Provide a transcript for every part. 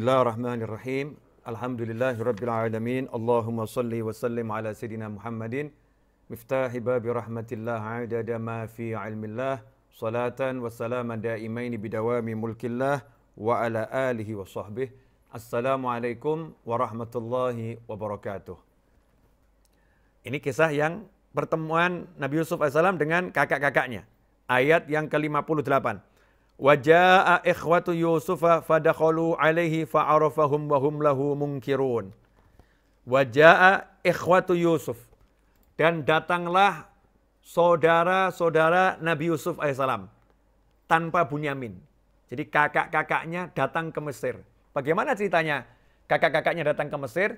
Bismillahirrahmanirrahim. Alhamdulillahirabbil alamin. Allahumma salli wa sallim ala sayidina Muhammadin miftahi babi rahmatillah adada ma fi ilmillah salatan wa salaman daimaini bidawami mulkillah wa ala alihi wa sahbihi. Assalamualaikum warahmatullahi wabarakatuh. Ini kisah yang pertemuan Nabi Yusuf AS dengan kakak-kakaknya. Ayat yang ke-58. Wajaa ikhwatu Yusufa fadakhalu alaihi fa'arafahum wa hum lahu munkirun. Wajaa ikhwatu Yusuf. Dan datanglah saudara-saudara Nabi Yusuf alaihissalam tanpa Bunyamin. Jadi kakak-kakaknya datang ke Mesir. Bagaimana ceritanya? Kakak-kakaknya datang ke Mesir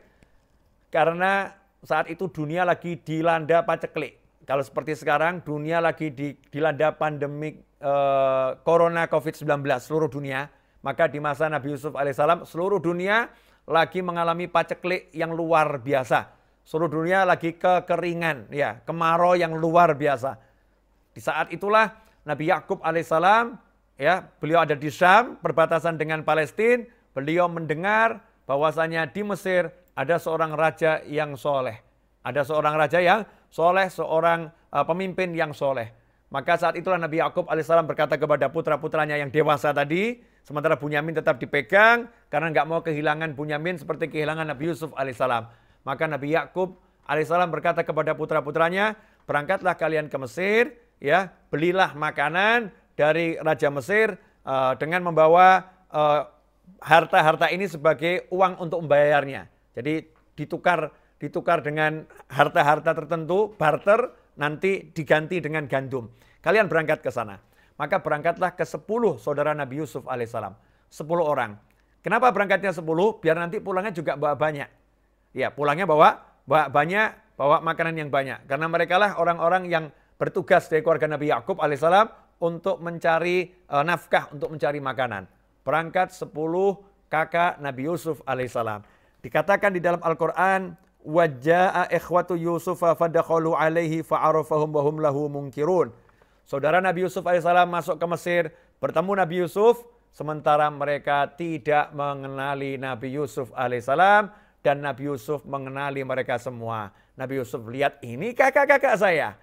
karena saat itu dunia lagi dilanda paceklik. Kalau seperti sekarang dunia lagi di, dilanda pandemik Eh, corona COVID-19 seluruh dunia, maka di masa Nabi Yusuf alaihissalam seluruh dunia lagi mengalami paceklik yang luar biasa. Seluruh dunia lagi kekeringan, ya, kemarau yang luar biasa. Di saat itulah Nabi Yakub alaihissalam, ya, beliau ada di Syam, perbatasan dengan Palestina, beliau mendengar bahwasanya di Mesir ada seorang raja yang soleh. Ada seorang raja yang soleh, seorang uh, pemimpin yang soleh. Maka saat itulah Nabi Yakub alaihissalam berkata kepada putra-putranya yang dewasa tadi, sementara Bunyamin tetap dipegang karena nggak mau kehilangan Bunyamin seperti kehilangan Nabi Yusuf alaihissalam. Maka Nabi Yakub alaihissalam berkata kepada putra-putranya, berangkatlah kalian ke Mesir, ya belilah makanan dari Raja Mesir uh, dengan membawa eh, harta-harta uh, ini sebagai uang untuk membayarnya. Jadi ditukar ditukar dengan harta-harta tertentu, barter nanti diganti dengan gandum. Kalian berangkat ke sana. Maka berangkatlah ke sepuluh saudara Nabi Yusuf alaihissalam. sepuluh orang. Kenapa berangkatnya sepuluh? Biar nanti pulangnya juga bawa banyak. Ya, pulangnya bawa bawa banyak, bawa makanan yang banyak. Karena mereka lah orang-orang yang bertugas dari keluarga Nabi Yakub alaihissalam untuk mencari e, nafkah, untuk mencari makanan. Berangkat sepuluh kakak Nabi Yusuf alaihissalam. Dikatakan di dalam Al-Quran, Wajaa ikhwatu Yusufa fadakhulu alaihi fa'arafahum wa hum lahu mungkirun. Saudara Nabi Yusuf alaihissalam masuk ke Mesir, bertemu Nabi Yusuf, sementara mereka tidak mengenali Nabi Yusuf alaihissalam dan Nabi Yusuf mengenali mereka semua. Nabi Yusuf lihat ini kakak-kakak saya.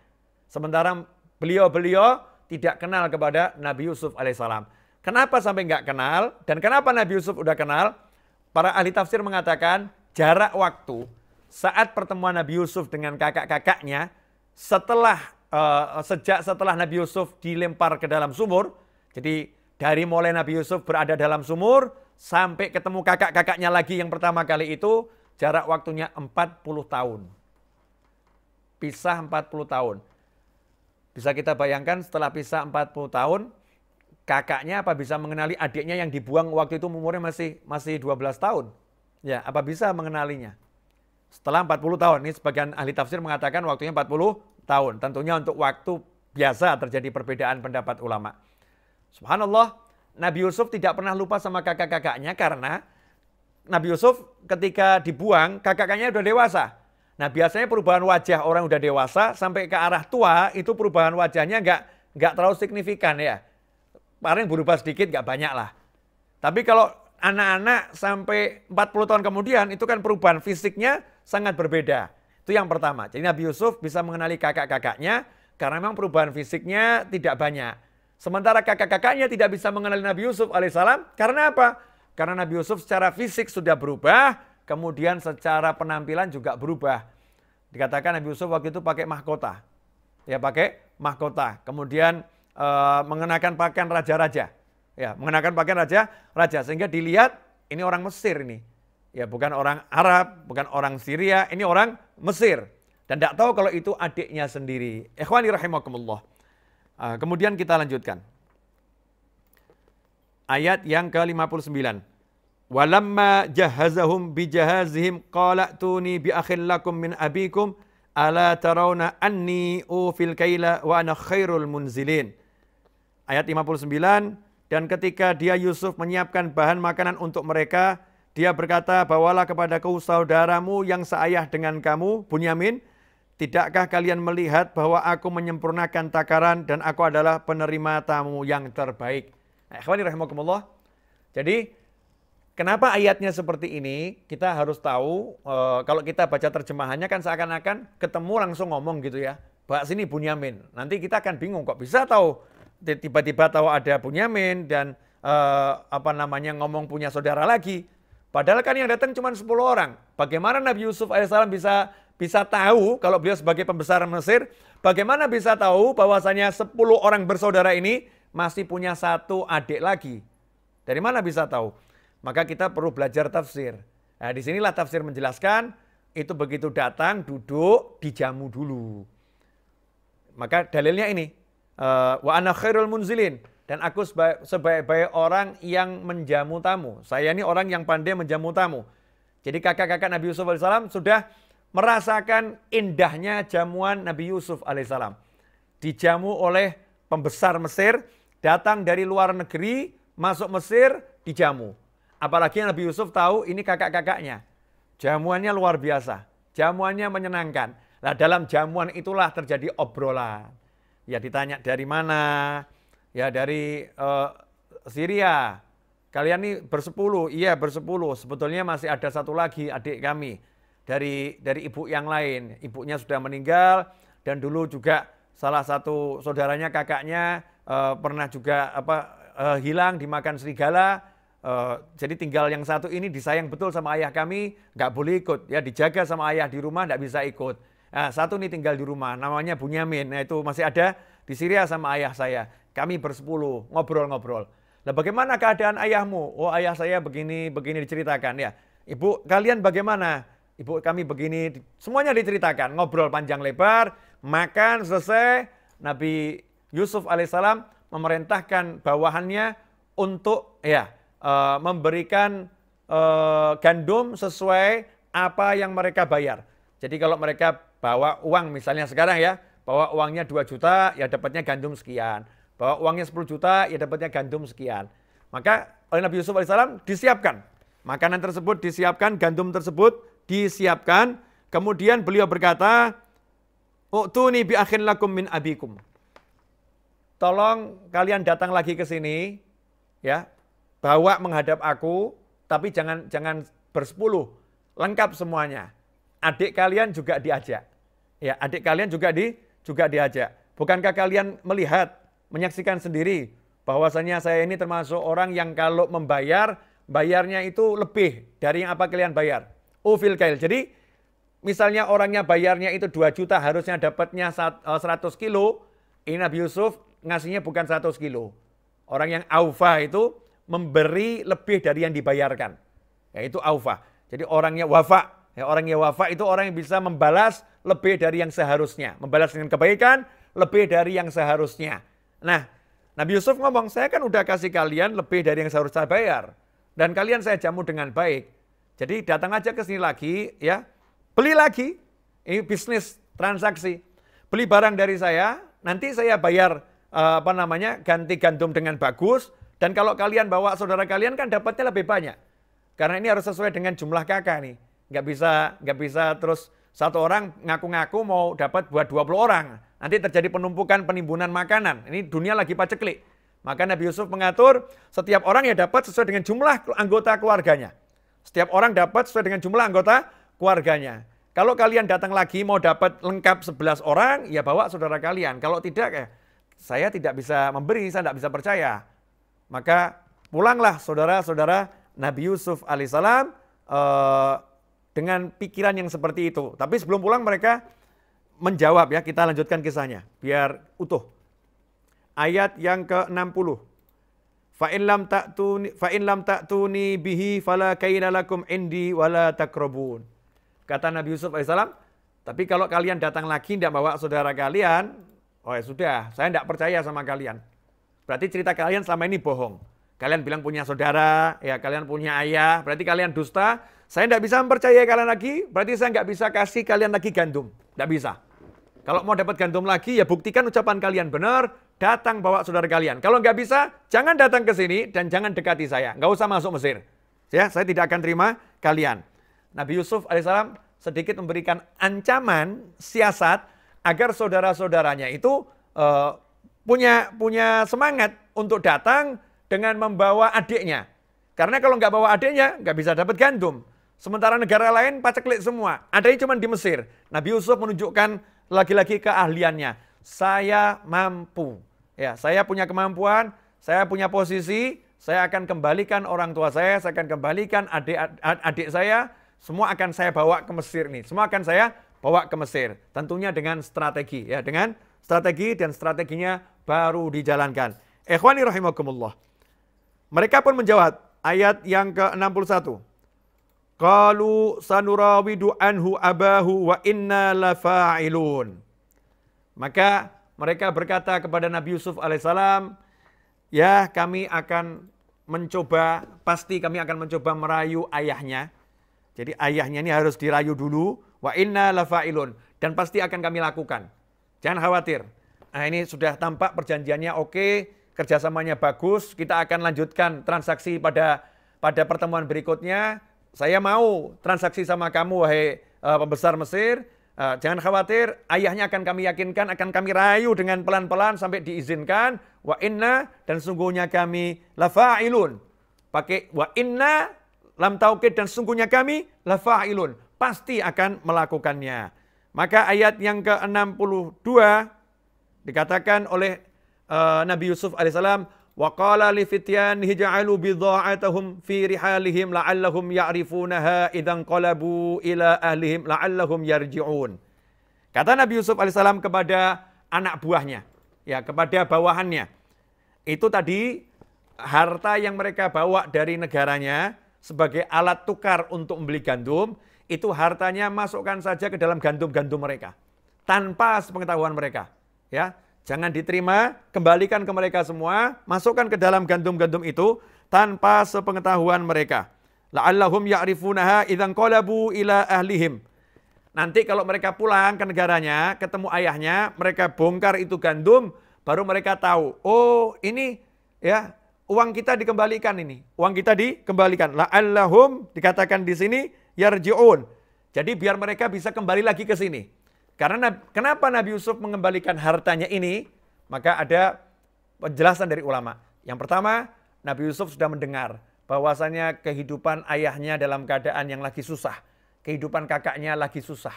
Sementara beliau-beliau tidak kenal kepada Nabi Yusuf alaihissalam. Kenapa sampai nggak kenal dan kenapa Nabi Yusuf udah kenal? Para ahli tafsir mengatakan jarak waktu saat pertemuan Nabi Yusuf dengan kakak-kakaknya, setelah uh, sejak setelah Nabi Yusuf dilempar ke dalam sumur, jadi dari mulai Nabi Yusuf berada dalam sumur sampai ketemu kakak-kakaknya lagi yang pertama kali itu jarak waktunya 40 tahun. Pisah 40 tahun. Bisa kita bayangkan setelah pisah 40 tahun, kakaknya apa bisa mengenali adiknya yang dibuang waktu itu umurnya masih masih 12 tahun? Ya, apa bisa mengenalinya? setelah 40 tahun. Ini sebagian ahli tafsir mengatakan waktunya 40 tahun. Tentunya untuk waktu biasa terjadi perbedaan pendapat ulama. Subhanallah, Nabi Yusuf tidak pernah lupa sama kakak-kakaknya karena Nabi Yusuf ketika dibuang, kakak-kakaknya sudah dewasa. Nah biasanya perubahan wajah orang udah dewasa sampai ke arah tua itu perubahan wajahnya nggak nggak terlalu signifikan ya. Paling berubah sedikit nggak banyak lah. Tapi kalau anak-anak sampai 40 tahun kemudian itu kan perubahan fisiknya sangat berbeda. Itu yang pertama. Jadi Nabi Yusuf bisa mengenali kakak-kakaknya karena memang perubahan fisiknya tidak banyak. Sementara kakak-kakaknya tidak bisa mengenali Nabi Yusuf alaihissalam karena apa? Karena Nabi Yusuf secara fisik sudah berubah, kemudian secara penampilan juga berubah. Dikatakan Nabi Yusuf waktu itu pakai mahkota. Ya pakai mahkota. Kemudian e, mengenakan pakaian raja-raja. Ya, mengenakan pakaian raja, raja sehingga dilihat ini orang Mesir ini. Ya, bukan orang Arab, bukan orang Syria, ini orang Mesir. Dan tidak tahu kalau itu adiknya sendiri. Ikhwani rahimakumullah. Uh, kemudian kita lanjutkan. Ayat yang ke-59. Walamma jahazahum bijahazihim jahazhim, qalatuni bi akhlakum lakum min abikum ala tarawna anni ufil kaila wa ana khairul munzilin. Ayat 59 dan ketika dia Yusuf menyiapkan bahan makanan untuk mereka, dia berkata, Bawalah kepadaku saudaramu yang seayah dengan kamu, Bunyamin. Tidakkah kalian melihat bahwa aku menyempurnakan takaran dan aku adalah penerima tamu yang terbaik? Nah, Jadi, kenapa ayatnya seperti ini? Kita harus tahu, e, kalau kita baca terjemahannya kan seakan-akan ketemu langsung ngomong gitu ya. Bahas ini Bunyamin. Nanti kita akan bingung kok bisa tahu tiba-tiba tahu ada Bunyamin dan eh, apa namanya ngomong punya saudara lagi. Padahal kan yang datang cuma 10 orang. Bagaimana Nabi Yusuf alaihissalam bisa bisa tahu kalau beliau sebagai pembesar Mesir, bagaimana bisa tahu bahwasanya 10 orang bersaudara ini masih punya satu adik lagi? Dari mana bisa tahu? Maka kita perlu belajar tafsir. Nah, disinilah tafsir menjelaskan itu begitu datang duduk dijamu dulu. Maka dalilnya ini Eh, wa ana khairul munzilin dan aku sebaik-baik orang yang menjamu tamu. Saya ini orang yang pandai menjamu tamu. Jadi kakak-kakak Nabi Yusuf alaihissalam sudah merasakan indahnya jamuan Nabi Yusuf alaihissalam. Dijamu oleh pembesar Mesir, datang dari luar negeri, masuk Mesir, dijamu. Apalagi Nabi Yusuf tahu ini kakak-kakaknya. Jamuannya luar biasa, jamuannya menyenangkan. Nah dalam jamuan itulah terjadi obrolan ya ditanya dari mana, ya dari uh, Syria. Kalian ini bersepuluh, iya bersepuluh. Sebetulnya masih ada satu lagi adik kami dari dari ibu yang lain. Ibunya sudah meninggal dan dulu juga salah satu saudaranya kakaknya uh, pernah juga apa uh, hilang dimakan serigala. Uh, jadi tinggal yang satu ini disayang betul sama ayah kami, nggak boleh ikut. Ya dijaga sama ayah di rumah, nggak bisa ikut. Nah, satu nih tinggal di rumah, namanya Bunyamin. Nah, itu masih ada di Syria sama ayah saya. Kami bersepuluh, ngobrol-ngobrol. Nah, bagaimana keadaan ayahmu? Oh, ayah saya begini, begini diceritakan ya. Ibu, kalian bagaimana? Ibu kami begini, semuanya diceritakan, ngobrol panjang lebar, makan selesai. Nabi Yusuf alaihissalam memerintahkan bawahannya untuk ya eh, memberikan eh, gandum sesuai apa yang mereka bayar. Jadi kalau mereka bawa uang misalnya sekarang ya, bawa uangnya 2 juta ya dapatnya gandum sekian, bawa uangnya 10 juta ya dapatnya gandum sekian. Maka oleh Nabi Yusuf alaihissalam disiapkan. Makanan tersebut disiapkan, gandum tersebut disiapkan. Kemudian beliau berkata, Uktuni bi akhin lakum min abikum. Tolong kalian datang lagi ke sini, ya, bawa menghadap aku, tapi jangan jangan bersepuluh, lengkap semuanya. Adik kalian juga diajak. Ya, adik kalian juga di juga diajak. Bukankah kalian melihat, menyaksikan sendiri bahwasanya saya ini termasuk orang yang kalau membayar, bayarnya itu lebih dari yang apa kalian bayar. Ufil oh, kail. Jadi misalnya orangnya bayarnya itu 2 juta, harusnya dapatnya 100 eh, kilo, ini Nabi Yusuf ngasihnya bukan 100 kilo. Orang yang aufa itu memberi lebih dari yang dibayarkan. Yaitu aufa. Jadi orangnya wafa Ya, orang yang wafa itu orang yang bisa membalas lebih dari yang seharusnya. Membalas dengan kebaikan lebih dari yang seharusnya. Nah, Nabi Yusuf ngomong, saya kan udah kasih kalian lebih dari yang seharusnya bayar. Dan kalian saya jamu dengan baik. Jadi datang aja ke sini lagi, ya. Beli lagi. Ini bisnis, transaksi. Beli barang dari saya, nanti saya bayar eh, apa namanya ganti gantung dengan bagus. Dan kalau kalian bawa saudara kalian kan dapatnya lebih banyak. Karena ini harus sesuai dengan jumlah kakak nih nggak bisa nggak bisa terus satu orang ngaku-ngaku mau dapat buat 20 orang. Nanti terjadi penumpukan penimbunan makanan. Ini dunia lagi paceklik. Maka Nabi Yusuf mengatur setiap orang ya dapat sesuai dengan jumlah anggota keluarganya. Setiap orang dapat sesuai dengan jumlah anggota keluarganya. Kalau kalian datang lagi mau dapat lengkap 11 orang, ya bawa saudara kalian. Kalau tidak ya saya tidak bisa memberi, saya tidak bisa percaya. Maka pulanglah saudara-saudara Nabi Yusuf alaihissalam Uh, dengan pikiran yang seperti itu. Tapi sebelum pulang mereka menjawab ya, kita lanjutkan kisahnya biar utuh. Ayat yang ke-60. Fa'in lam ta'tuni fa'in lam ta'tuni bihi fala kaina indi wala takrabun. Kata Nabi Yusuf alaihissalam, tapi kalau kalian datang lagi tidak bawa saudara kalian, oh ya sudah, saya tidak percaya sama kalian. Berarti cerita kalian selama ini bohong. Kalian bilang punya saudara, ya kalian punya ayah, berarti kalian dusta, saya tidak bisa mempercayai kalian lagi, berarti saya nggak bisa kasih kalian lagi gandum. Tidak bisa. Kalau mau dapat gandum lagi, ya buktikan ucapan kalian benar, datang bawa saudara kalian. Kalau nggak bisa, jangan datang ke sini dan jangan dekati saya. Nggak usah masuk Mesir. Ya, saya tidak akan terima kalian. Nabi Yusuf alaihissalam sedikit memberikan ancaman siasat agar saudara-saudaranya itu uh, punya punya semangat untuk datang dengan membawa adiknya. Karena kalau nggak bawa adiknya, nggak bisa dapat gandum. Sementara negara lain paceklik semua. Adanya cuma di Mesir. Nabi Yusuf menunjukkan lagi-lagi keahliannya. Saya mampu. Ya, saya punya kemampuan, saya punya posisi, saya akan kembalikan orang tua saya, saya akan kembalikan adik adik saya, semua akan saya bawa ke Mesir nih. Semua akan saya bawa ke Mesir. Tentunya dengan strategi ya, dengan strategi dan strateginya baru dijalankan. Ikhwani rahimakumullah. Mereka pun menjawab ayat yang ke-61. Qalu sanurawidu anhu abahu wa inna lafa'ilun. Maka mereka berkata kepada Nabi Yusuf alaihissalam, ya kami akan mencoba, pasti kami akan mencoba merayu ayahnya. Jadi ayahnya ini harus dirayu dulu, wa inna lafailun. Dan pasti akan kami lakukan. Jangan khawatir. Nah ini sudah tampak perjanjiannya oke, kerjasamanya bagus, kita akan lanjutkan transaksi pada pada pertemuan berikutnya saya mau transaksi sama kamu wahai uh, pembesar Mesir. Uh, jangan khawatir, ayahnya akan kami yakinkan, akan kami rayu dengan pelan-pelan sampai diizinkan. Wa inna dan sungguhnya kami lafailun. Pakai wa inna lam taukid dan sungguhnya kami lafailun. Pasti akan melakukannya. Maka ayat yang ke-62 dikatakan oleh uh, Nabi Yusuf alaihissalam, وقال لفتيان هجعلوا بضاعتهم في رحالهم لعلهم يعرفونها إذا ya'rifunaha إلى أهلهم لعلهم يرجعون Kata Nabi Yusuf alaihissalam kepada anak buahnya, ya kepada bawahannya. Itu tadi harta yang mereka bawa dari negaranya sebagai alat tukar untuk membeli gandum, itu hartanya masukkan saja ke dalam gandum-gandum mereka tanpa sepengetahuan mereka, ya Jangan diterima, kembalikan ke mereka semua, masukkan ke dalam gandum-gandum itu tanpa sepengetahuan mereka. La'allahum ya'rifunaha idzan qalabu ila ahlihim. Nanti kalau mereka pulang ke negaranya, ketemu ayahnya, mereka bongkar itu gandum, baru mereka tahu, oh ini ya uang kita dikembalikan ini. Uang kita dikembalikan. La'allahum dikatakan di sini yarji'un. Jadi biar mereka bisa kembali lagi ke sini. Karena kenapa Nabi Yusuf mengembalikan hartanya ini? Maka ada penjelasan dari ulama. Yang pertama, Nabi Yusuf sudah mendengar bahwasanya kehidupan ayahnya dalam keadaan yang lagi susah, kehidupan kakaknya lagi susah,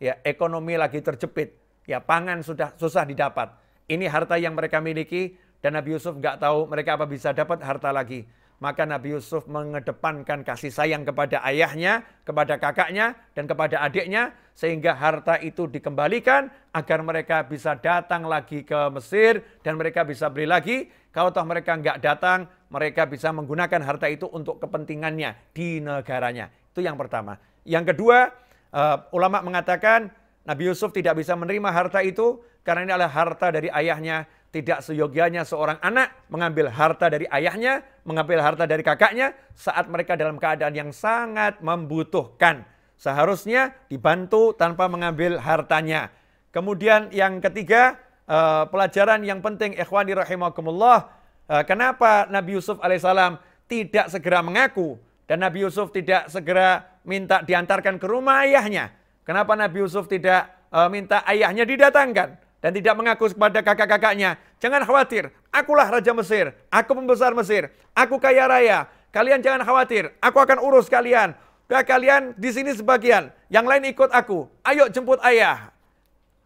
ya ekonomi lagi terjepit, ya pangan sudah susah didapat. Ini harta yang mereka miliki dan Nabi Yusuf nggak tahu mereka apa bisa dapat harta lagi. Maka Nabi Yusuf mengedepankan kasih sayang kepada ayahnya, kepada kakaknya, dan kepada adiknya. Sehingga harta itu dikembalikan agar mereka bisa datang lagi ke Mesir dan mereka bisa beli lagi. Kalau toh mereka nggak datang, mereka bisa menggunakan harta itu untuk kepentingannya di negaranya. Itu yang pertama. Yang kedua, eh, ulama mengatakan Nabi Yusuf tidak bisa menerima harta itu karena ini adalah harta dari ayahnya. Tidak seyogianya seorang anak mengambil harta dari ayahnya, mengambil harta dari kakaknya saat mereka dalam keadaan yang sangat membutuhkan. Seharusnya dibantu tanpa mengambil hartanya. Kemudian yang ketiga, eh, pelajaran yang penting ikhwani rahimahkumullah. Eh, kenapa Nabi Yusuf alaihissalam tidak segera mengaku dan Nabi Yusuf tidak segera minta diantarkan ke rumah ayahnya Kenapa Nabi Yusuf tidak uh, minta ayahnya didatangkan dan tidak mengaku kepada kakak-kakaknya? Jangan khawatir, akulah raja Mesir, aku pembesar Mesir, aku kaya raya. Kalian jangan khawatir, aku akan urus kalian. kalian di sini sebagian, yang lain ikut aku. Ayo jemput ayah.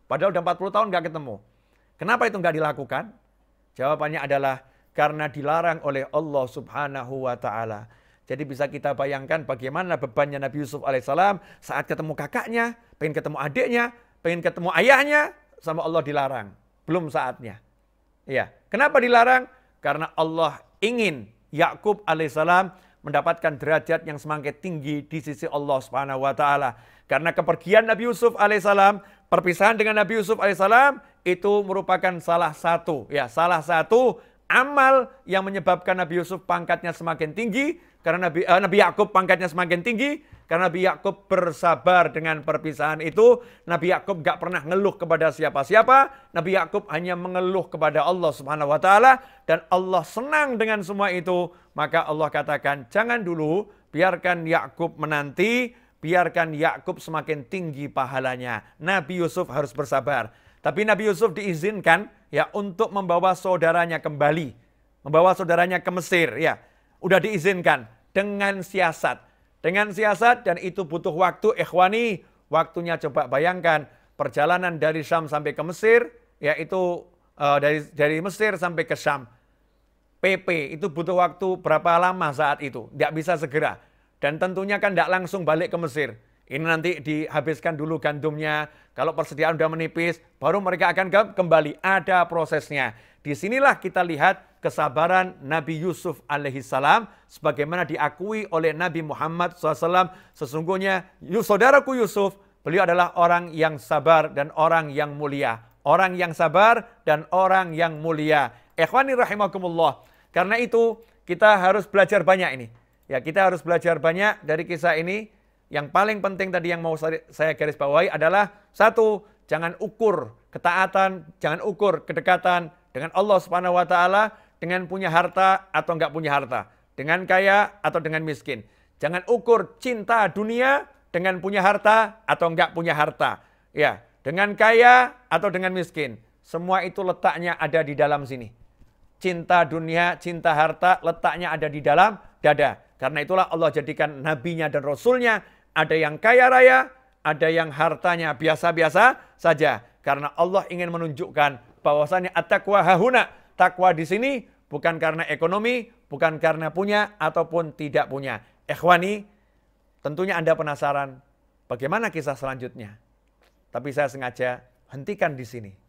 Padahal udah 40 tahun gak ketemu. Kenapa itu gak dilakukan? Jawabannya adalah karena dilarang oleh Allah Subhanahu wa taala. Jadi bisa kita bayangkan bagaimana bebannya Nabi Yusuf alaihissalam saat ketemu kakaknya, pengen ketemu adiknya, pengen ketemu ayahnya, sama Allah dilarang. Belum saatnya. Ya, Kenapa dilarang? Karena Allah ingin Yakub alaihissalam mendapatkan derajat yang semakin tinggi di sisi Allah Subhanahu wa taala. Karena kepergian Nabi Yusuf alaihissalam, perpisahan dengan Nabi Yusuf alaihissalam itu merupakan salah satu ya, salah satu amal yang menyebabkan Nabi Yusuf pangkatnya semakin tinggi karena Nabi, uh, Nabi Yakub pangkatnya semakin tinggi, karena Nabi Yakub bersabar dengan perpisahan itu, Nabi Yakub gak pernah ngeluh kepada siapa-siapa. Nabi Yakub hanya mengeluh kepada Allah Subhanahu wa taala dan Allah senang dengan semua itu. Maka Allah katakan, "Jangan dulu biarkan Yakub menanti, biarkan Yakub semakin tinggi pahalanya." Nabi Yusuf harus bersabar. Tapi Nabi Yusuf diizinkan ya untuk membawa saudaranya kembali, membawa saudaranya ke Mesir ya. Udah diizinkan dengan siasat. Dengan siasat dan itu butuh waktu ikhwani. Waktunya coba bayangkan perjalanan dari Syam sampai ke Mesir yaitu uh, dari dari Mesir sampai ke Syam. PP itu butuh waktu berapa lama saat itu? Tidak bisa segera. Dan tentunya kan tidak langsung balik ke Mesir. Ini nanti dihabiskan dulu gandumnya. Kalau persediaan sudah menipis, baru mereka akan kembali. Ada prosesnya. Disinilah kita lihat kesabaran Nabi Yusuf alaihissalam sebagaimana diakui oleh Nabi Muhammad SAW. Sesungguhnya saudaraku Yusuf, beliau adalah orang yang sabar dan orang yang mulia. Orang yang sabar dan orang yang mulia. Ikhwani rahimakumullah. Karena itu kita harus belajar banyak ini. Ya kita harus belajar banyak dari kisah ini. Yang paling penting tadi yang mau saya garis bawahi adalah satu, jangan ukur ketaatan, jangan ukur kedekatan dengan Allah Subhanahu wa taala dengan punya harta atau nggak punya harta, dengan kaya atau dengan miskin. Jangan ukur cinta dunia dengan punya harta atau nggak punya harta. Ya, dengan kaya atau dengan miskin. Semua itu letaknya ada di dalam sini. Cinta dunia, cinta harta letaknya ada di dalam dada. Karena itulah Allah jadikan nabinya dan rasulnya. Ada yang kaya raya, ada yang hartanya biasa-biasa saja. Karena Allah ingin menunjukkan bahwasannya at-taqwa hahuna Takwa di sini bukan karena ekonomi, bukan karena punya ataupun tidak punya. Ikhwani, tentunya Anda penasaran bagaimana kisah selanjutnya. Tapi saya sengaja hentikan di sini.